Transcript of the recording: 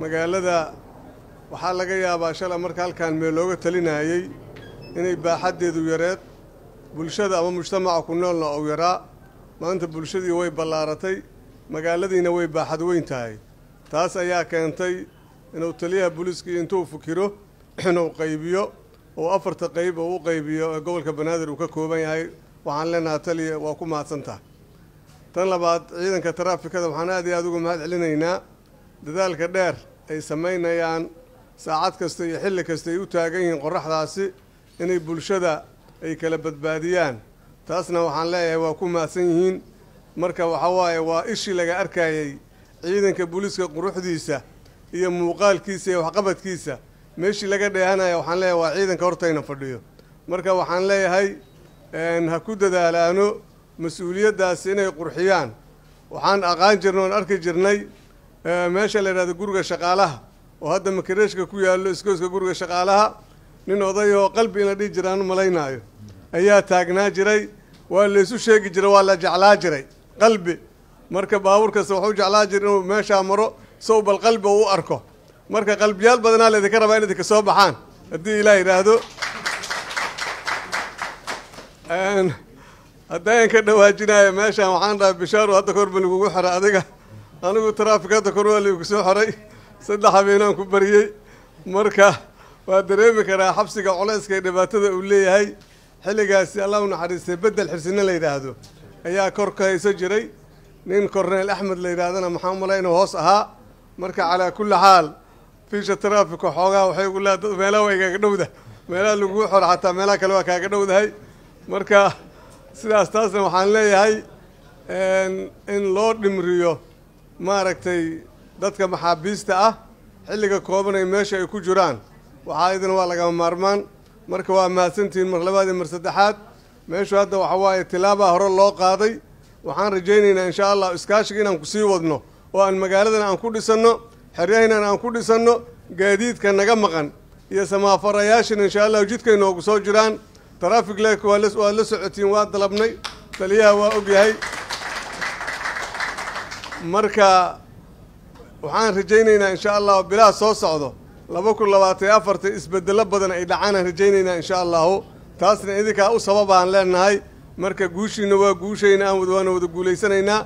magaalada waxaa laga yaabaa shala marka halkan meel looga talinayey inay baaxaddeedu yareed bulshada ama mujtamaca ku noolna uu yaraa maanta bulshadii way ballaaratay magaaladiina way baaxad weyn tahay taas ayaa keentay inuu taliyaha booliiska intuu fikiro inuu qaybiyo uu afarta qayb uu u qaybiyo ee gobolka banaadir uu ka kooban yahay waxaan leenahaa taliya waa ku mahadsan tahay tan labaad ciidanka taraafikada waxaan aad iyo aad ugu mahad celinaynaa dadaalka dheer ay samaynayaan saacad kasta iyo xilli kasta ay u taagan yihiin qorraxdaasi inay bulshada ay kala badbaadiyaan taasna waxaan leeyahay waa ku mahadsan yihiin marka waxa waaye waa ishii laga arkayay ciidanka booliiska quruxdiisa iyo muuqaalkiisa iyo waxqabadkiisa meeshii laga dheehanaya waxaan leeyahay waa ciidanka hortayna fadhiyo marka waxaan leeyahay ha ku dadaalaano mas-uuliyaddaasi inay qurxiyaan waxaan aqaan jirnay oon arki jirnay meesha la yidhahdo guriga shaqaalaha oo hadda makareshka ku yaallo iskooska guriga shaqaalaha nin odayoo qalbi ina dhihi jira aanu malaynaayo ayaa taagnaa jiray waa laysu sheegi jiray waa la jeclaa jiray qalbi marka baabuur kasta waxuu jeclaa jiray inuu meeshaa maro sow bal qalbi oo u arko marka qalbiyaal badanaa laydinka rabaa in idinka soo baxaan haddii ilaah yidhaahdo haddaan ka dhawaajinayo meeshaan waxaan dhahay bishaaru hadda kahorba lagugu xira adiga anigu taraafikada kor waa laygu soo xoray saddex habeenaan ku bariyey marka waa dareemi karaa xabsiga culeyska ee dhibaatada uu leeyahay xilligaasi allah u naxariistay bedel xirsine la yidhaahdo ayaa kor ka hayso jiray nin korneyl axmed la yidhaahdana maxaa umala inuu hoos ahaa marka calaa kulli xaal fiisha taraafika xoogaa waxay ugu laa meelaa way kaaga dhowdah meelaha laguu xor xataa meelaha kale waa kaaga dhowdahay marka sidaas taasna waxaan leeyahay in loo dhimriyo maaragtay dadka maxaabiista ah xilliga kooban ay meesha ay ku jiraan waxaa idina waa lagama maarmaan marka waa mahadsantihiin mar labaad iyo mar saddexaad meeshu hadda waxa waaye tilaabaa hore loo qaaday waxaan rajaynaynaa insha allah iskaashiga inaan ku sii wadno oo aan magaaladana aan ku dhisanno xeryahinan aan ku dhisanno gaadiidka naga maqan iyo samaafarayaashin inshaa allahu jidkay noogu soo jiraan tarafig leek waa la socotiin waa dalabnay taliyaha waa og yahay marka waxaan rajaynaynaa insha allahu bilaha soo socdo laba kun labaatan afarta isbedelo badan ay dhacaanaan rajaynaynaa insha allahu taasna idinkaa u sababaan leenahay marka guushiina waa guushayna aan wada waana wada guulaysanaynaa